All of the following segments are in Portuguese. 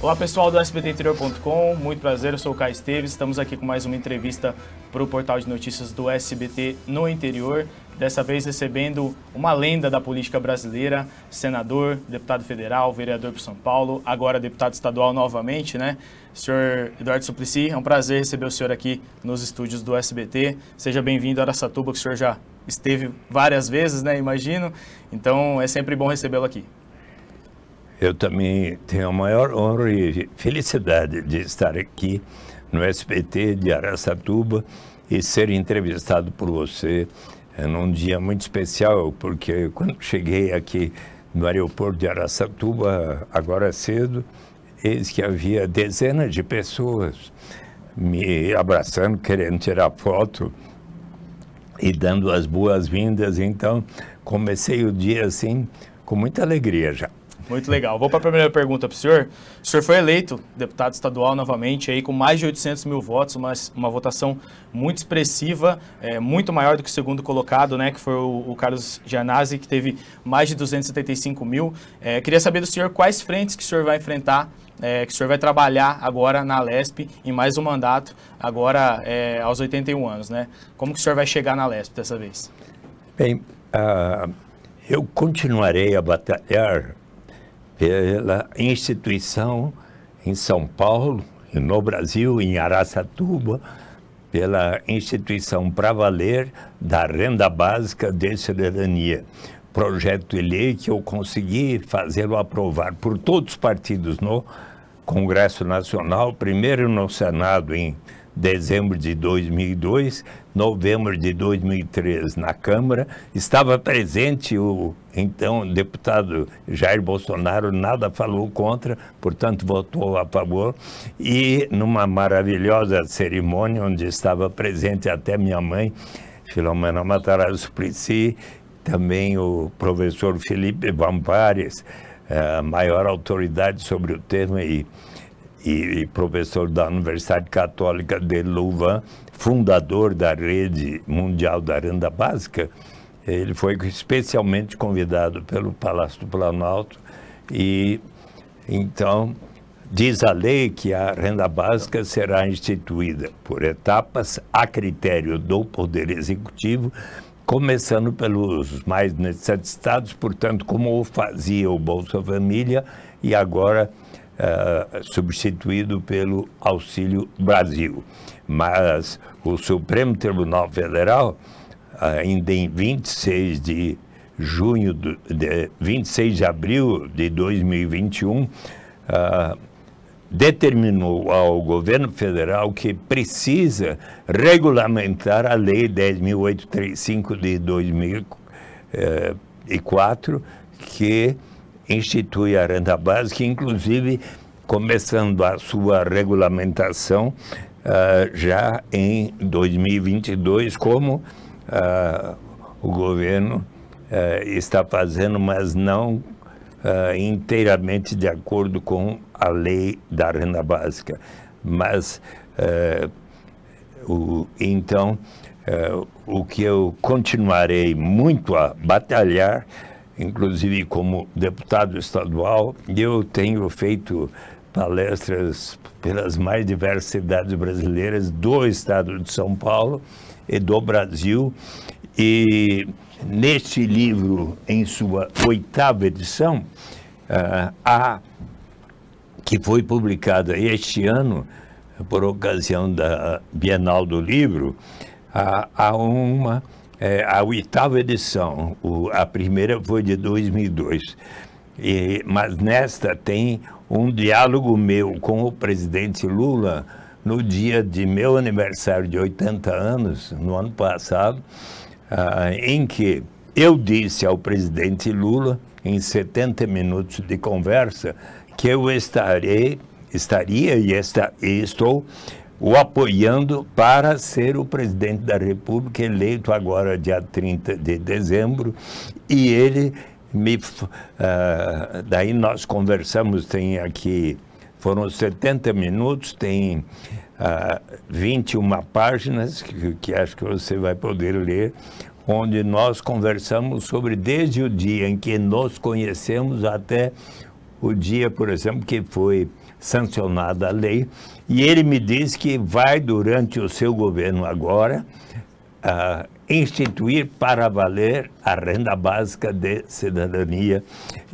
Olá pessoal do SBTinterior.com, muito prazer, eu sou o Caio Esteves, estamos aqui com mais uma entrevista para o portal de notícias do SBT no interior. Dessa vez recebendo uma lenda da política brasileira, senador, deputado federal, vereador por São Paulo, agora deputado estadual novamente, né? Senhor Eduardo Suplicy, é um prazer receber o senhor aqui nos estúdios do SBT. Seja bem-vindo a Aracatuba, que o senhor já esteve várias vezes, né? Imagino. Então é sempre bom recebê-lo aqui. Eu também tenho a maior honra e felicidade de estar aqui no SBT de Araçatuba e ser entrevistado por você eh, num dia muito especial, porque quando cheguei aqui no aeroporto de Araçatuba, agora cedo, eis que havia dezenas de pessoas me abraçando, querendo tirar foto e dando as boas-vindas. Então, comecei o dia assim, com muita alegria já. Muito legal. Vou para a primeira pergunta para o senhor. O senhor foi eleito deputado estadual novamente, aí, com mais de 800 mil votos, uma, uma votação muito expressiva, é, muito maior do que o segundo colocado, né, que foi o, o Carlos Gianazzi, que teve mais de 275 mil. É, queria saber do senhor quais frentes que o senhor vai enfrentar é, que o senhor vai trabalhar agora na LESP em mais um mandato, agora é, aos 81 anos, né? Como que o senhor vai chegar na LESP dessa vez? Bem, uh, eu continuarei a batalhar pela instituição em São Paulo, no Brasil, em Araçatuba, pela instituição para valer da renda básica de cidadania. Projeto de lei que eu consegui fazê-lo aprovar por todos os partidos no Congresso Nacional, primeiro no Senado em dezembro de 2002, novembro de 2003 na Câmara, estava presente o então deputado Jair Bolsonaro, nada falou contra, portanto votou a favor, e numa maravilhosa cerimônia onde estava presente até minha mãe, Filomena Matarazzo Suplicy, também o professor Felipe Vampares, a eh, maior autoridade sobre o tema e e professor da Universidade Católica de Louvain, fundador da Rede Mundial da Renda Básica, ele foi especialmente convidado pelo Palácio do Planalto e então diz a lei que a renda básica será instituída por etapas a critério do Poder Executivo, começando pelos mais necessitados, portanto, como fazia o Bolsa Família e agora eh, substituído pelo Auxílio Brasil. Mas o Supremo Tribunal Federal, ainda em 26 de junho, do, de, 26 de abril de 2021, uh, eh, determinou ao governo federal que precisa regulamentar a Lei 10.835 de 2004, eh, que institui a renda básica, inclusive começando a sua regulamentação uh, já em 2022, como uh, o governo uh, está fazendo, mas não inteiramente de acordo com a lei da renda básica. Mas, o, então, o que eu continuarei muito a batalhar inclusive como deputado estadual, eu tenho feito palestras pelas mais diversas cidades brasileiras do estado de São Paulo e do Brasil. E neste livro, em sua oitava edição, uh, ah, a, que foi publicada este ano, por ocasião da Bienal do Livro, há, há uma é, a oitava edição. O, a primeira foi de 2002. E, mas nesta tem um diálogo meu com o presidente Lula no dia de meu aniversário de 80 anos, no ano passado, ah, em que eu disse ao presidente Lula, em 70 minutos de conversa, que eu estarei, estaria e, esta, e estou o apoiando para ser o presidente da República, eleito agora dia 30 de dezembro, e ele me. Uh, daí nós conversamos, tem aqui, foram 70 minutos, tem uh, ah, 21 páginas, que, que acho que você vai poder ler, onde nós conversamos sobre desde o dia em que nos conhecemos até o dia, por exemplo, que foi sancionada a lei e ele me disse que vai, durante o seu governo agora, uh, instituir para valer a renda básica de cidadania.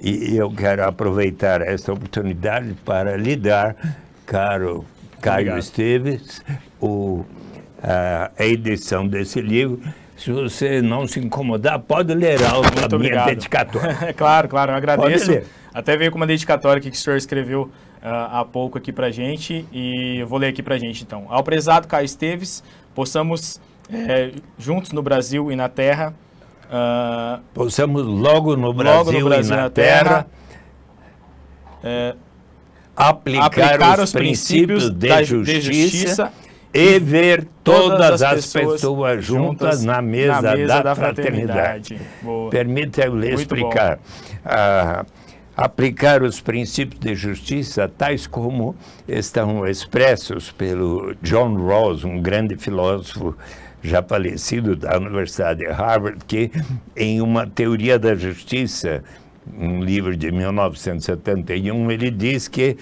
E eu quero aproveitar esta oportunidade para lhe dar, caro Caio Obrigado. Esteves, o, a, ah, a edição desse livro. Se você não se incomodar, pode ler algo da minha dedicatória. claro, claro, eu agradeço. Até veio com uma dedicatória que o senhor escreveu uh, há pouco aqui para gente e eu vou ler aqui para gente então. Ao prezado Caio Esteves, possamos é, juntos no Brasil e na Terra. Uh, possamos logo no Brasil, logo no Brasil e na, Terra, terra é, aplicar, aplicar, os, princípios, de, da, justiça, de justiça e ver todas as pessoas, juntas na mesa, na mesa da, da, fraternidade. fraternidade. Permita eu lhe Muito explicar. Bom. Ah, aplicar os princípios de justiça tais como estão expressos pelo John Rawls, um grande filósofo já falecido da Universidade de Harvard, que em uma teoria da justiça, um livro de 1971, ele diz que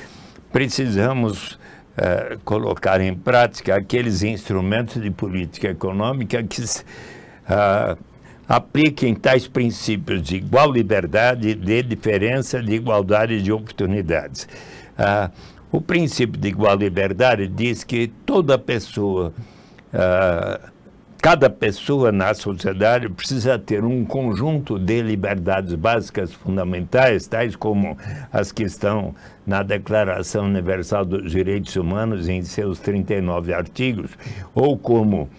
precisamos uh, colocar em prática aqueles instrumentos de política econômica que uh, apliquem tais princípios de igual liberdade, de diferença, de igualdade de oportunidades. Ah, o princípio de igual liberdade diz que toda pessoa, ah, cada pessoa na sociedade precisa ter um conjunto de liberdades básicas fundamentais, tais como as que estão na Declaração Universal dos Direitos Humanos em seus 39 artigos, ou como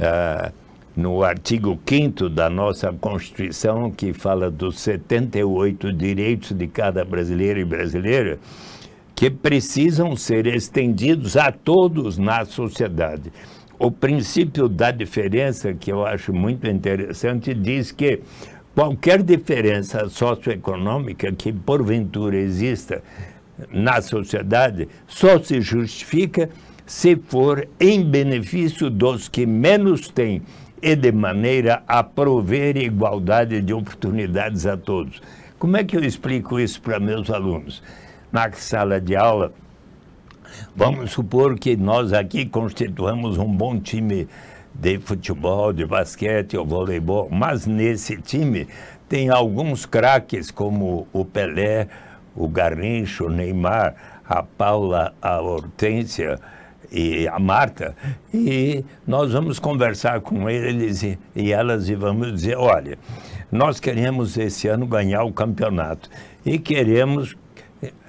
ah, no artigo 5 da nossa Constituição, que fala dos 78 direitos de cada brasileiro e brasileira, que precisam ser estendidos a todos na sociedade. O princípio da diferença, que eu acho muito interessante, diz que qualquer diferença socioeconômica que porventura exista na sociedade só se justifica se for em benefício dos que menos têm e de maneira a prover igualdade de oportunidades a todos. Como é que eu explico isso para meus alunos? Na sala de aula, vamos supor que nós aqui constituamos um bom time de futebol, de basquete ou voleibol, mas nesse time tem alguns craques como o Pelé, o Garrincho, o Neymar, a Paula, a Hortência, e a Marta, e nós vamos conversar com eles e, e elas e vamos dizer, olha, nós queremos esse ano ganhar o campeonato e queremos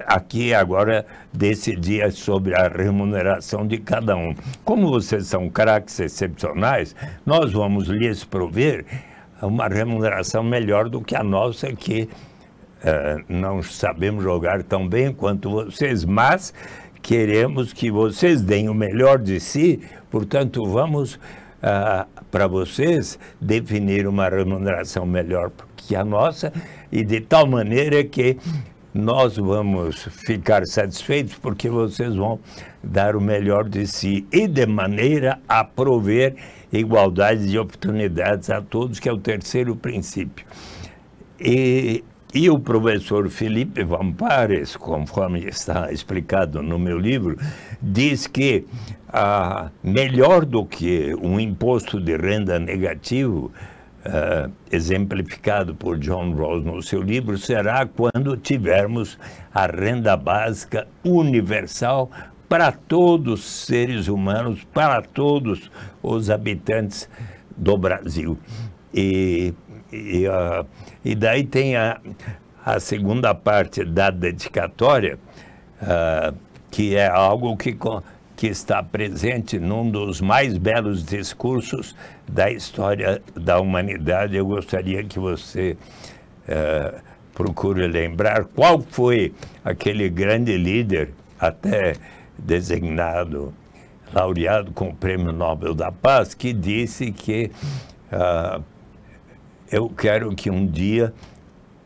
aqui agora decidir sobre a remuneração de cada um. Como vocês são craques excepcionais, nós vamos lhes prover uma remuneração melhor do que a nossa que uh, não sabemos jogar tão bem quanto vocês, mas queremos que vocês deem o melhor de si, portanto, vamos ah, para vocês definir uma remuneração melhor que a nossa e de tal maneira que nós vamos ficar satisfeitos porque vocês vão dar o melhor de si e de maneira a prover igualdade de oportunidades a todos, que é o terceiro princípio. E e o professor Felipe Vampares, conforme está explicado no meu livro, diz que ah, melhor do que um imposto de renda negativo, ah, exemplificado por John Rawls no seu livro, será quando tivermos a renda básica universal para todos os seres humanos, para todos os habitantes do Brasil. E, e ah, e daí tem a, a segunda parte da dedicatória, uh, que é algo que, que está presente num dos mais belos discursos da história da humanidade. Eu gostaria que você uh, procure lembrar qual foi aquele grande líder, até designado, laureado com o Prêmio Nobel da Paz, que disse que. Uh, eu quero que um dia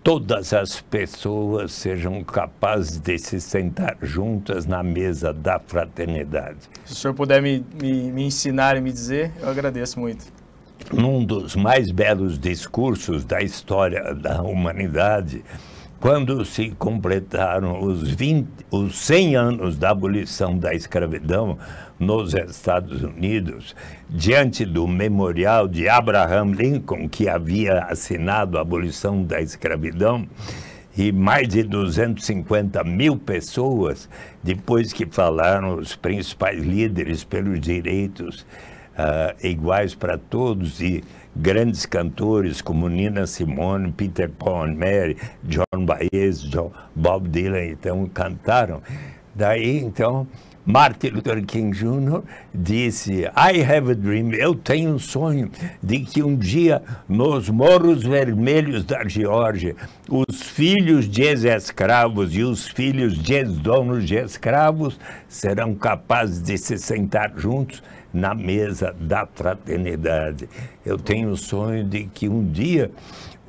todas as pessoas sejam capazes de se sentar juntas na mesa da fraternidade. Se o senhor puder me, me, me ensinar e me dizer, eu agradeço muito. Num dos mais belos discursos da história da humanidade, quando se completaram os, 20, os 100 anos da abolição da escravidão, nos Estados Unidos, diante do memorial de Abraham Lincoln, que havia assinado a abolição da escravidão, e mais de 250 mil pessoas, depois que falaram os principais líderes pelos direitos uh, iguais para todos e grandes cantores como Nina Simone, Peter Paul Mary, John Baez, John, Bob Dylan, então cantaram. Daí, então, Martin Luther King Jr. disse: I have a dream, eu tenho um sonho de que um dia nos Morros Vermelhos da Geórgia, os filhos de ex-escravos e os filhos de ex-donos de escravos serão capazes de se sentar juntos na mesa da fraternidade. Eu tenho o sonho de que um dia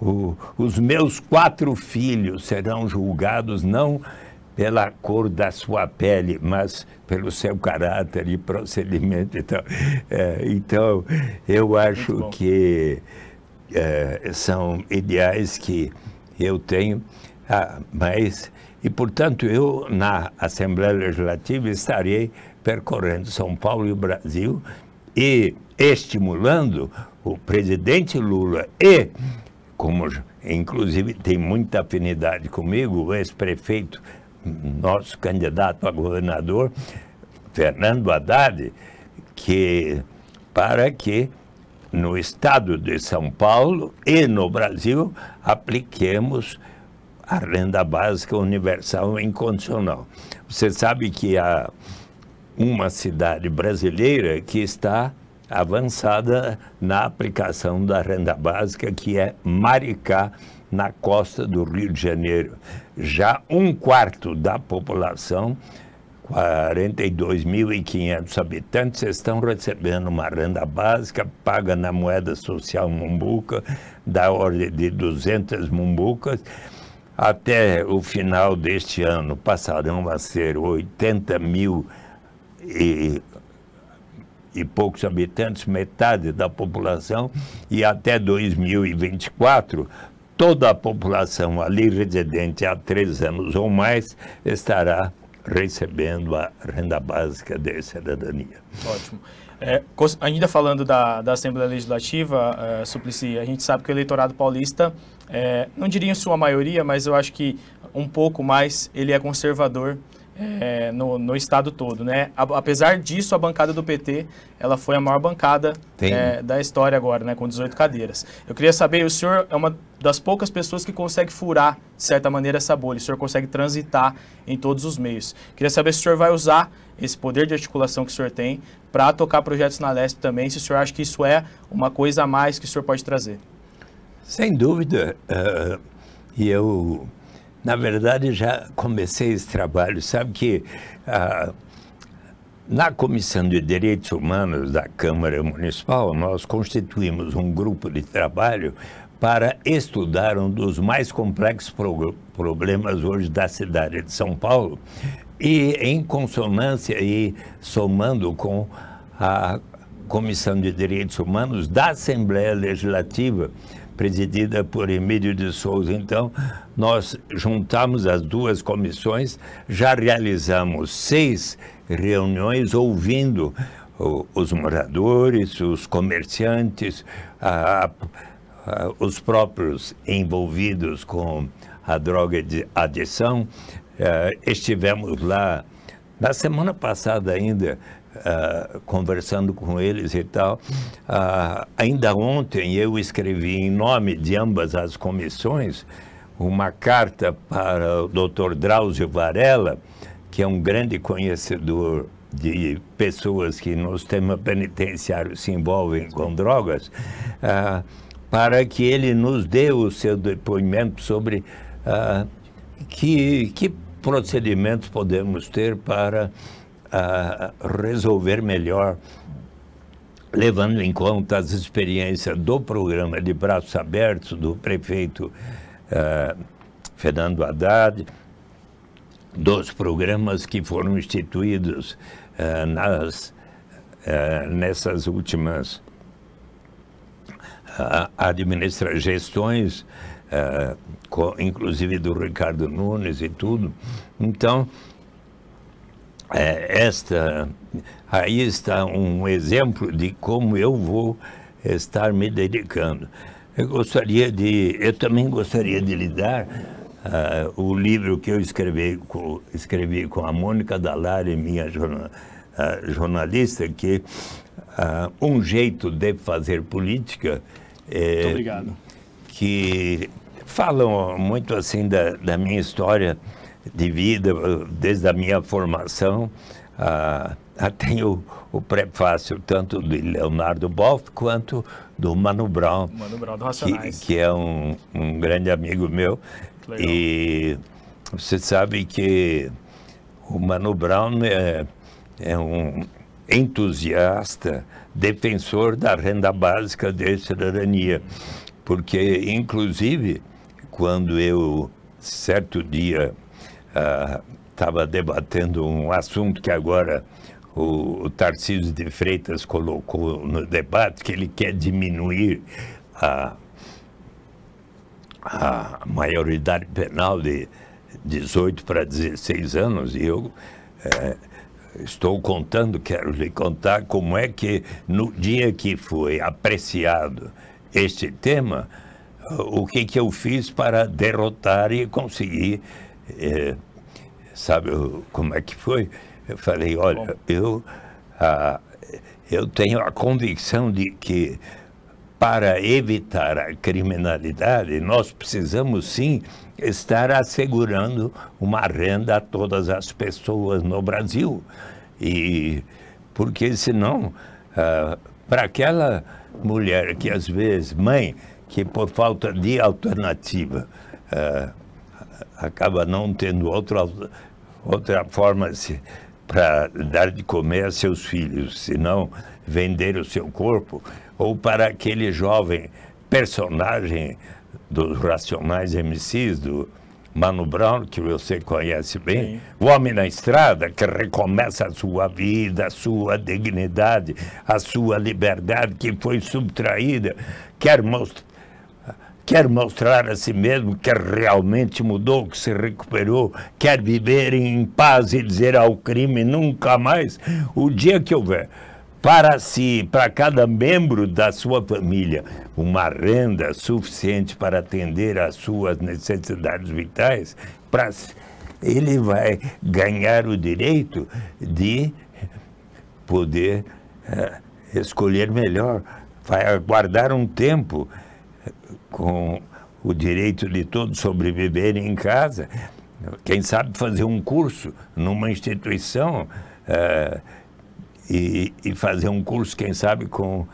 o, os meus quatro filhos serão julgados não pela cor da sua pele, mas pelo seu caráter e procedimento. Então, é, então eu acho que é, são ideais que eu tenho, ah, mas e portanto eu na Assembleia Legislativa estarei percorrendo São Paulo e o Brasil e estimulando o presidente Lula e como inclusive tem muita afinidade comigo, o ex-prefeito nosso candidato a governador, Fernando Haddad, que para que no estado de São Paulo e no Brasil apliquemos a renda básica universal incondicional. Você sabe que há uma cidade brasileira que está avançada na aplicação da renda básica, que é Maricá, na costa do Rio de Janeiro. Já um quarto da população, 42.500 habitantes, estão recebendo uma renda básica paga na moeda social mumbuca, da ordem de 200 mumbucas. Até o final deste ano passarão a ser 80 mil e e poucos habitantes, metade da população, e até 2024 toda a população ali residente há três anos ou mais estará recebendo a renda básica de cidadania. Ótimo. É, ainda falando da, da Assembleia Legislativa, é, Suplicy, a gente sabe que o eleitorado paulista, é, não diria em sua maioria, mas eu acho que um pouco mais, ele é conservador é, no, no, estado todo, né? Apesar disso, a bancada do PT, ela foi a maior bancada é, da história agora, né? Com 18 cadeiras. Eu queria saber, o senhor é uma das poucas pessoas que consegue furar, de certa maneira, essa bolha. O senhor consegue transitar em todos os meios. Eu queria saber se o senhor vai usar esse poder de articulação que o senhor tem para tocar projetos na Leste também, se o senhor acha que isso é uma coisa a mais que o senhor pode trazer. Sem dúvida. Uh, e eu na verdade, já comecei esse trabalho. Sabe que ah, na Comissão de Direitos Humanos da Câmara Municipal, nós constituímos um grupo de trabalho para estudar um dos mais complexos pro problemas hoje da cidade de São Paulo e em consonância e somando com a Comissão de Direitos Humanos da Assembleia Legislativa, presidida por Emílio de Souza. Então, nós juntamos as duas comissões, já realizamos seis reuniões ouvindo o, os moradores, os comerciantes, a, a, os próprios envolvidos com a droga de adição. Eh, estivemos lá na semana passada ainda ah, conversando com eles e tal. Uh, ainda ontem eu escrevi em nome de ambas as comissões uma carta para o Dr. Drauzio Varela, que é um grande conhecedor de pessoas que no sistema penitenciário se envolvem com drogas, uh, para que ele nos dê o seu depoimento sobre uh, que, que procedimentos podemos ter para a resolver melhor, levando em conta as experiências do programa de braços abertos do prefeito uh, Fernando Haddad, dos programas que foram instituídos uh, nas, eh, nessas últimas administra gestões, inclusive do Ricardo Nunes e tudo. Então, é, esta aí está um exemplo de como eu vou estar me dedicando. Eu gostaria de, eu também gostaria de lhe dar uh, o livro que eu escrevi com, escrevi com a Mônica Dalari, minha jorna, uh, jornalista, que uh, um jeito de fazer política. É, Muito obrigado. Que falam muito assim da, da minha história de vida, desde a minha formação ah, até o, o, prefácio, tanto de Leonardo Boff quanto do Mano Brown, Mano Brown do que, que é um, um, grande amigo meu. E você sabe que o Mano Brown é, é um entusiasta, defensor da renda básica de cidadania, porque, inclusive, quando eu, certo dia, estava debatendo um assunto que agora o, o Tarcísio de Freitas colocou no debate, que ele quer diminuir a, a maioridade penal de 18 para 16 anos, e eu é, estou contando, quero lhe contar como é que no dia que foi apreciado este tema, o que, que eu fiz para derrotar e conseguir é, sabe como é que foi? Eu falei, olha, eu, a, eu tenho a convicção de que para evitar a criminalidade, nós precisamos sim estar assegurando uma renda a todas as pessoas no Brasil. E porque senão, ah, para aquela mulher que às vezes, mãe, que por falta de alternativa, ah, acaba não tendo outra, outra forma para dar de comer a seus filhos, senão vender o seu corpo, ou para aquele jovem personagem dos Racionais MCs, do Mano Brown, que você conhece bem, Sim. o Homem na Estrada, que recomeça a sua vida, a sua dignidade, a sua liberdade que foi subtraída, quer é mostrar quer mostrar a si mesmo que realmente mudou, que se recuperou, quer viver em paz e dizer ao crime nunca mais. O dia que houver para si, para cada membro da sua família, uma renda suficiente para atender às suas necessidades vitais, para ele vai ganhar o direito de poder é, escolher melhor, vai aguardar um tempo com o direito de todos sobreviverem em casa, quem sabe fazer um curso numa instituição uh, e, e, fazer um curso, quem sabe, com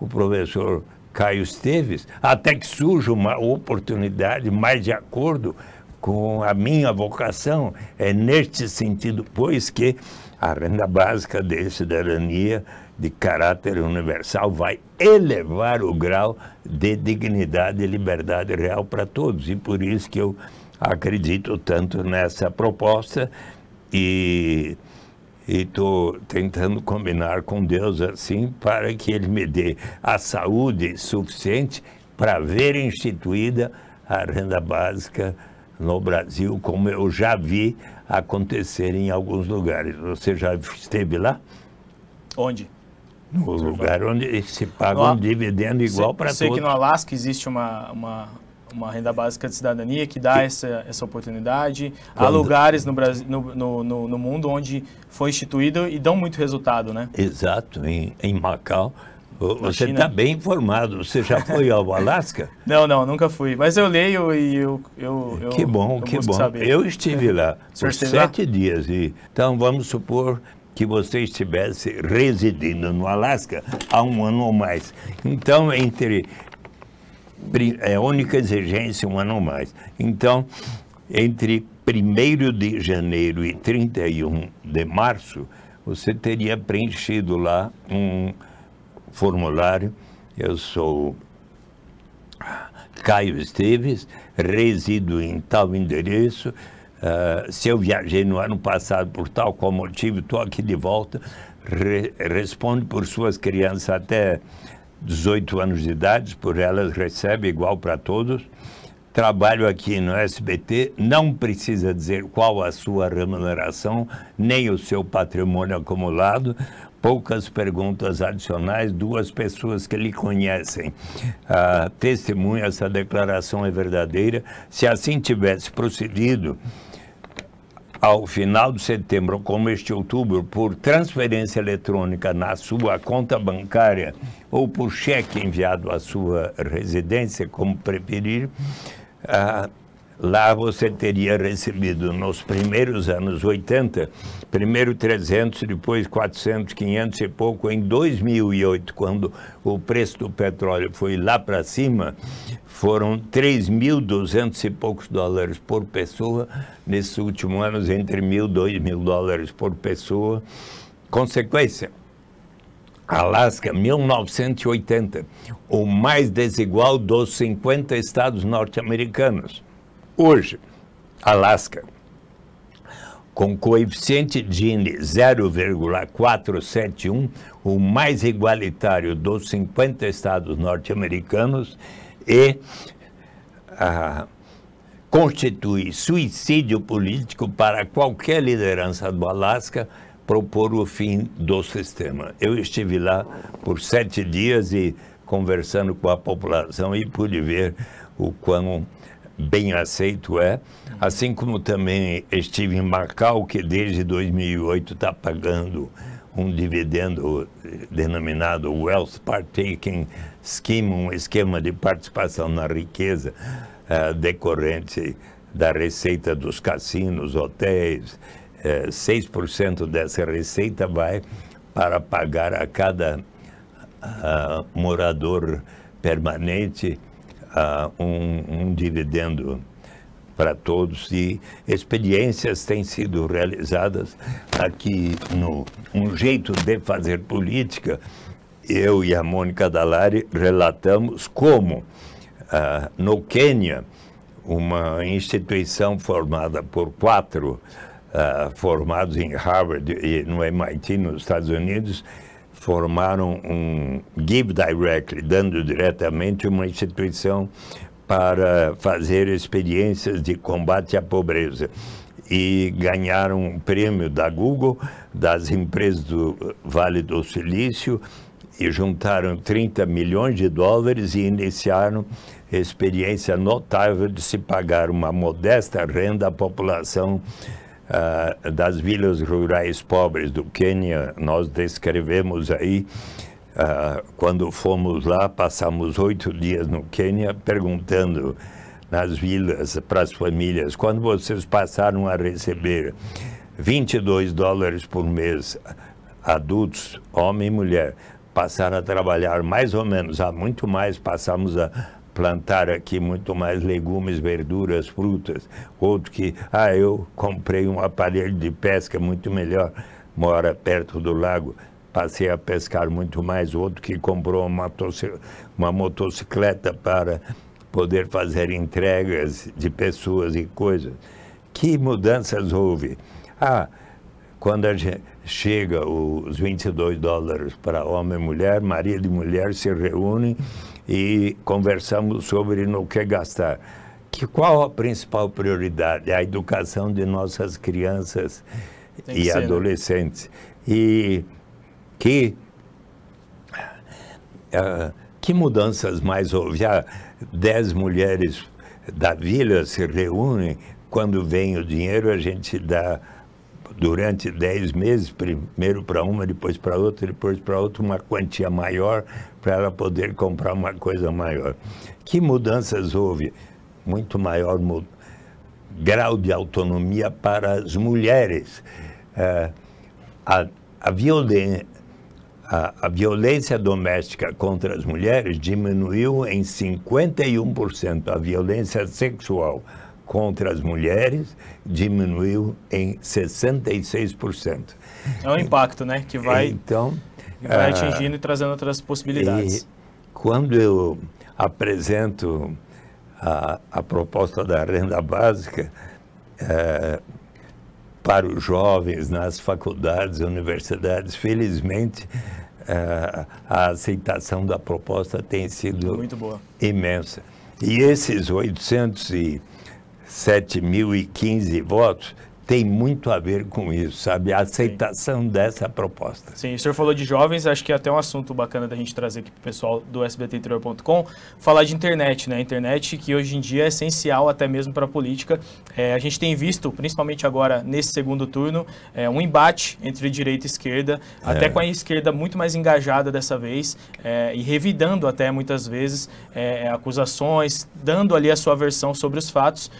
o professor Caio Esteves, até que surja uma oportunidade mais de acordo com a minha vocação. É neste sentido, pois, que a renda básica de cidadania de caráter universal vai elevar o grau de dignidade e liberdade real para todos. E por isso que eu acredito tanto nessa proposta e estou tentando combinar com Deus assim para que Ele me dê a saúde suficiente para ver instituída a renda básica no Brasil, como eu já vi acontecer em alguns lugares. Você já esteve lá? Onde? No Você lugar vai. onde se paga um dividendo igual para todos. Eu sei que no Alasca existe uma, uma, uma, renda básica de cidadania que dá que, essa, essa oportunidade. Quando, Há lugares no, Brasil, no, no, no, mundo onde foi instituído e dão muito resultado, né? Exato. Em, em Macau, você está bem informado. Você já foi ao Alasca? não, não, nunca fui. Mas eu leio e eu. eu, eu que bom, eu que bom. Saber. Eu estive é. lá por sete lá? dias. E, então, vamos supor que você estivesse residindo no Alasca há um ano ou mais. Então, entre. É única exigência um ano ou mais. Então, entre 1 de janeiro e 31 de março, você teria preenchido lá um formulário. Eu sou Caio Esteves, resido em tal endereço. Uh, se eu viajei no ano passado por tal qual motivo, estou aqui de volta. Re responde por suas crianças até 18 anos de idade, por elas recebe igual para todos. Trabalho aqui no SBT, não precisa dizer qual a sua remuneração, nem o seu patrimônio acumulado, poucas perguntas adicionais, duas pessoas que lhe conhecem. Ah, testemunha, essa declaração é verdadeira. Se assim tivesse procedido, ao final de setembro, como este outubro, por transferência eletrônica na sua conta bancária ou por cheque enviado à sua residência, como preferir, ah, Lá você teria recebido nos primeiros anos 80, primeiro 300, depois 400, 500 e pouco. Em 2008, quando o preço do petróleo foi lá para cima, foram 3.200 e poucos dólares por pessoa. Nesses últimos anos, entre 1.000 e 2.000 dólares por pessoa. Consequência, Alasca, 1980, o mais desigual dos 50 estados norte-americanos. Hoje, Alasca, com coeficiente Gini 0,471, o mais igualitário dos 50 estados norte-americanos, e ah, constitui suicídio político para qualquer liderança do Alasca propor o fim do sistema. Eu estive lá por sete dias e conversando com a população e pude ver o quão bem aceito é, assim como também estive em Macau, que desde 2008 está pagando um dividendo eh, denominado Wealth Partaking Scheme, um esquema de participação na riqueza uh, decorrente da receita dos cassinos, hotéis. Uh, eh, 6% dessa receita vai para pagar a cada uh, morador permanente uh, um, um dividendo para todos e experiências têm sido realizadas aqui no um jeito de fazer política. Eu e a Mônica Dalari relatamos como uh, no Quênia uma instituição formada por quatro uh, formados em Harvard e no MIT nos Estados Unidos formaram um Give Directly, dando diretamente uma instituição para fazer experiências de combate à pobreza e ganharam um prêmio da Google, das empresas do Vale do Silício, e juntaram 30 milhões de dólares e iniciaram experiência notável de se pagar uma modesta renda à população uh, das vilas rurais pobres do Quênia, nós descrevemos aí. Uh, quando fomos lá, passamos oito dias no Quênia perguntando nas vilas para as famílias, quando vocês passaram a receber 22 dólares por mês, adultos, homem e mulher, passaram a trabalhar mais ou menos, há ah, muito mais, passamos a plantar aqui muito mais legumes, verduras, frutas. Outro que, ah, eu comprei um aparelho de pesca muito melhor, mora perto do lago, passei a pescar muito mais. Outro que comprou uma, uma motocicleta para poder fazer entregas de pessoas e coisas. Que mudanças houve? Ah, quando a gente chega os 22 dólares para homem e mulher, marido e mulher se reúnem e conversamos sobre no que gastar. Que qual a principal prioridade? A educação de nossas crianças e ser, né? adolescentes. Né? E que uh, que mudanças mais houve? Já dez mulheres da vila se reúnem, quando vem o dinheiro a gente dá durante 10 meses, primeiro para uma, depois para outra, depois para outra, uma quantia maior para ela poder comprar uma coisa maior. Que mudanças houve? Muito maior grau de autonomia para as mulheres. É, a, a, a, a violência doméstica contra as mulheres diminuiu em 51%, a violência sexual contra as mulheres diminuiu em 66%. É o um impacto, né? Que vai, então, que vai ah, atingindo e trazendo outras possibilidades. quando eu apresento a, a, proposta da renda básica eh, para os jovens nas faculdades, universidades, felizmente eh, a aceitação da proposta tem sido imensa. E esses 800 e 7.015 votos, tem muito a ver com isso, sabe? A aceitação Sim. dessa proposta. Sim, o senhor falou de jovens, acho que é até um assunto bacana da gente trazer aqui para o pessoal do sbtinterior.com, falar de internet, né? Internet que hoje em dia é essencial até mesmo para a política. É, a gente tem visto, principalmente agora nesse segundo turno, é, um embate entre direita e esquerda, é. até com a esquerda muito mais engajada dessa vez é, e revidando até muitas vezes é, é, acusações, dando ali a sua versão sobre os fatos,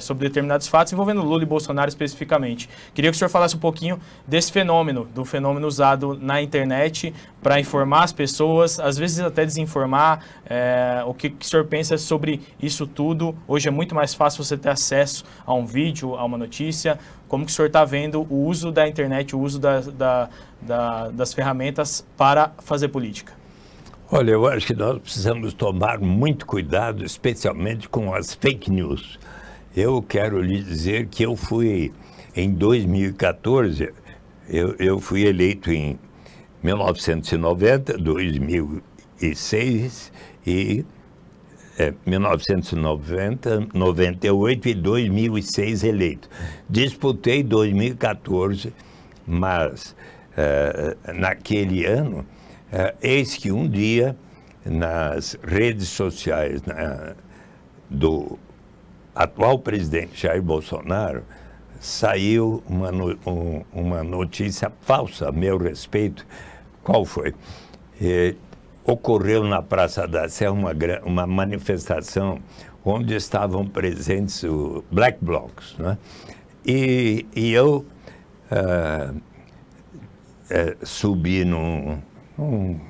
sobre determinados fatos envolvendo Lula e Bolsonaro Bolsonaro especificamente. Queria que o senhor falasse um pouquinho desse fenômeno, do fenômeno usado na internet para informar as pessoas, às vezes até desinformar. É, o que, que o senhor pensa sobre isso tudo? Hoje é muito mais fácil você ter acesso a um vídeo, a uma notícia. Como que o senhor está vendo o uso da internet, o uso da, da, da, das ferramentas para fazer política? Olha, eu acho que nós precisamos tomar muito cuidado, especialmente com as fake news. Eu quero lhe dizer que eu fui, em 2014, eu, eu fui eleito em 1990, 2006 e é, 1990, 98 e 2006 eleito. Disputei 2014, mas é, naquele ano, é, eis que um dia nas redes sociais na, né, do atual presidente Jair Bolsonaro saiu uma, um, uma notícia falsa a meu respeito. Qual foi? É, ocorreu na Praça da Sé uma, uma manifestação onde estavam presentes o Black Blocs. Né? E, e eu ah, é, subi num, num,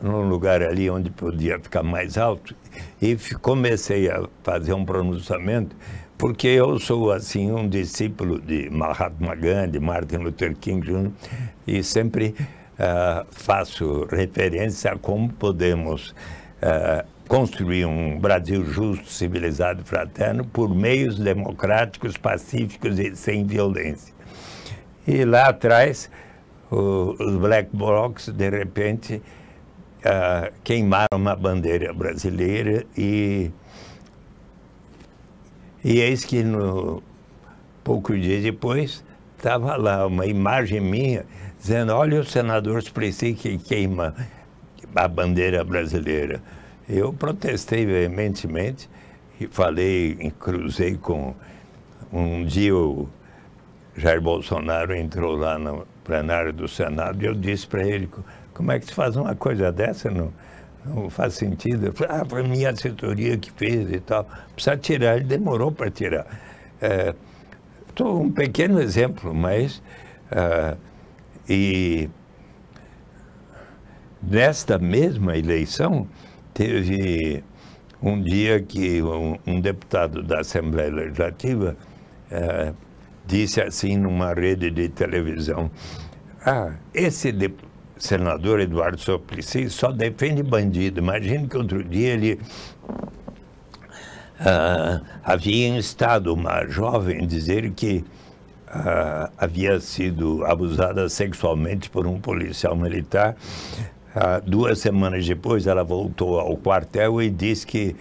num lugar ali onde podia ficar mais alto e comecei a fazer um pronunciamento, porque eu sou assim um discípulo de Mahatma Gandhi, Martin Luther King Jr. e sempre uh, faço referência a como podemos uh, construir um Brasil justo, civilizado e fraterno por meios democráticos, pacíficos e sem violência. E lá atrás, o, os black blocs, de repente, uh, queimaram uma bandeira brasileira e, e eis que no, poucos dias depois estava lá uma imagem minha dizendo, olha o senador Suplicy que queima a bandeira brasileira. Eu protestei veementemente e falei, cruzei com... Um dia o Jair Bolsonaro entrou lá no plenário do Senado e eu disse para ele como é que se faz uma coisa dessa? Não, não faz sentido. Falei, ah, para mim a assessoria que fez e tal. Precisa tirar, ele demorou para tirar. Estou é, um pequeno exemplo, mas... Ah, e nesta mesma eleição, teve um dia que um, um deputado da Assembleia Legislativa é, disse assim numa rede de televisão, ah, esse deputado senador Eduardo Suplicy só defende bandido. Imagine que outro dia ele ah, havia instado uma jovem dizer que ah, havia sido abusada sexualmente por um policial militar. Ah, duas semanas depois, ela voltou ao quartel e disse que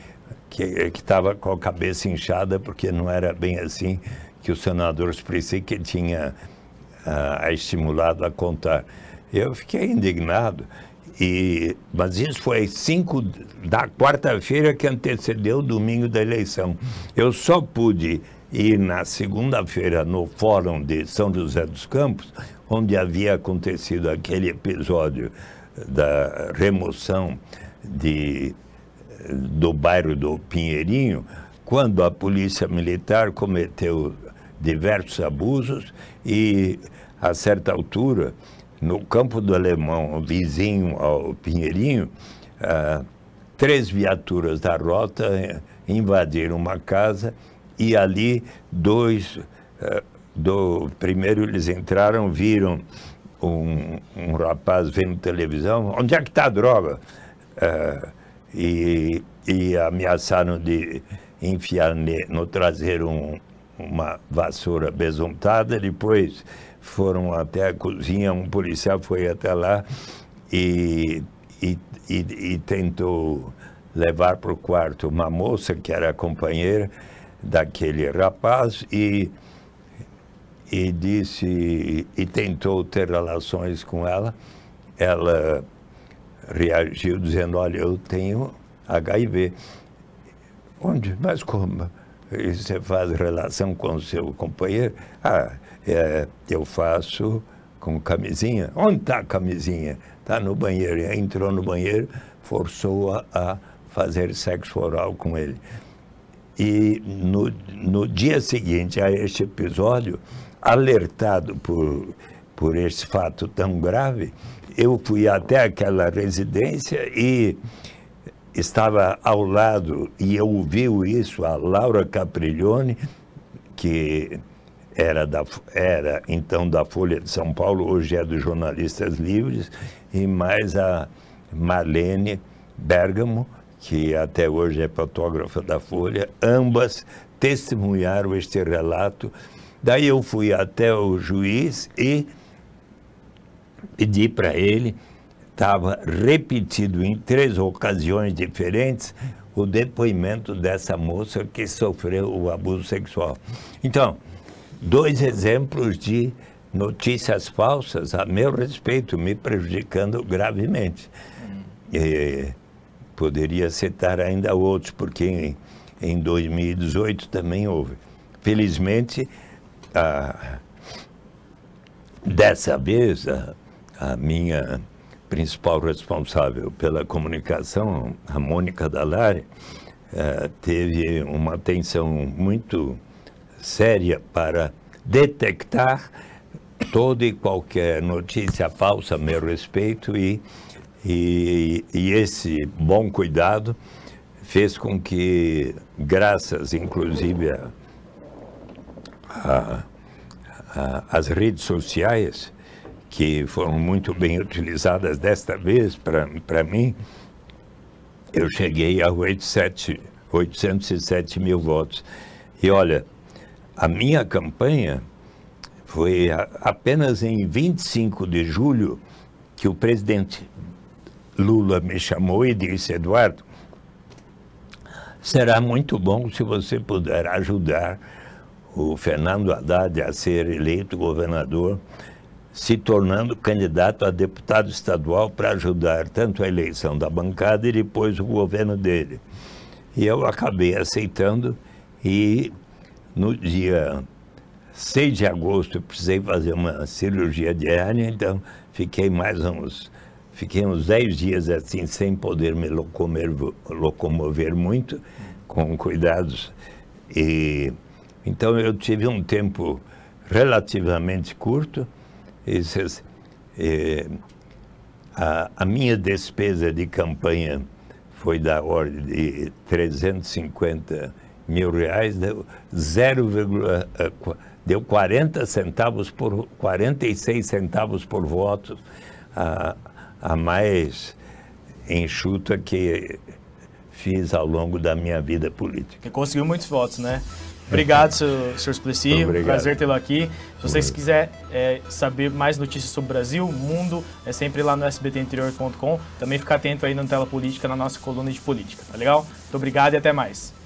que estava com a cabeça inchada porque não era bem assim que o senador Suplicy que tinha uh, estimulado a contar. Eu fiquei indignado. E, mas isso foi cinco da quarta-feira que antecedeu o domingo da eleição. Eu só pude ir na segunda-feira no Fórum de São José dos Campos, onde havia acontecido aquele episódio da remoção de, do bairro do Pinheirinho, quando a polícia militar cometeu diversos abusos e, a certa altura, no campo do Alemão, vizinho ao Pinheirinho, ah, três viaturas da rota eh, invadiram uma casa e ali dois eh, do primeiro eles entraram, viram um, um, rapaz vendo televisão, onde é que está a droga? Eh, e, e, ameaçaram de enfiar no traseiro um, uma vassoura besuntada, depois foram até a cozinha, um policial foi até lá e, e, e, e tentou levar para o quarto uma moça que era companheira daquele rapaz e, e disse e tentou ter relações com ela. Ela reagiu dizendo, olha, eu tenho HIV. Onde? Mas como? E você faz relação com o seu companheiro? Ah, é, eu faço com camisinha. Onde está a camisinha? Está no banheiro. Entrou no banheiro, forçou-a a fazer sexo oral com ele. E no, no dia seguinte a este episódio, alertado por, por este fato tão grave, eu fui até aquela residência e estava ao lado, e eu ouvi isso, a Laura Capriglione, que era, da, era então da Folha de São Paulo, hoje é dos Jornalistas Livres, e mais a Marlene Bergamo, que até hoje é fotógrafa da Folha, ambas testemunharam este relato. Daí eu fui até o juiz e pedi para ele, estava repetido em três ocasiões diferentes, o depoimento dessa moça que sofreu o abuso sexual. Então, dois exemplos de notícias falsas a meu respeito, me prejudicando gravemente. Hum. E poderia citar ainda outros, porque em, em 2018 também houve. Felizmente, a, dessa vez, a, a minha principal responsável pela comunicação, a Mônica Dallari, eh, teve uma atenção muito séria para detectar toda e qualquer notícia falsa a meu respeito e, e, e esse bom cuidado fez com que, graças inclusive a, a, a, redes sociais, que foram muito bem utilizadas desta vez para mim, eu cheguei a 87, 807 mil votos. E olha, a minha campanha foi a, apenas em 25 de julho que o presidente Lula me chamou e disse: Eduardo, será muito bom se você puder ajudar o Fernando Haddad a ser eleito governador, se tornando candidato a deputado estadual para ajudar tanto a eleição da bancada e depois o governo dele. E eu acabei aceitando e no dia 6 de agosto eu precisei fazer uma cirurgia de diária, então fiquei mais uns fiquei uns 10 dias assim sem poder me locomover, locomover muito, com cuidados e então eu tive um tempo relativamente curto. E, e, a, a, minha despesa de campanha foi da ordem de 350 mil reais, deu 0, eh, eh, deu 40 centavos por 46 centavos por voto a, a mais enxuta que fiz ao longo da minha vida política. Que conseguiu muitos votos, né? Obrigado, senhor, senhor Suplicy. Obrigado. Prazer tê-lo aqui. Se vocês quiserem eh, é, saber mais notícias sobre o Brasil, mundo, é sempre lá no sbtinterior.com. Também fica atento aí na tela política, na nossa coluna de política, tá legal? Muito obrigado e até mais.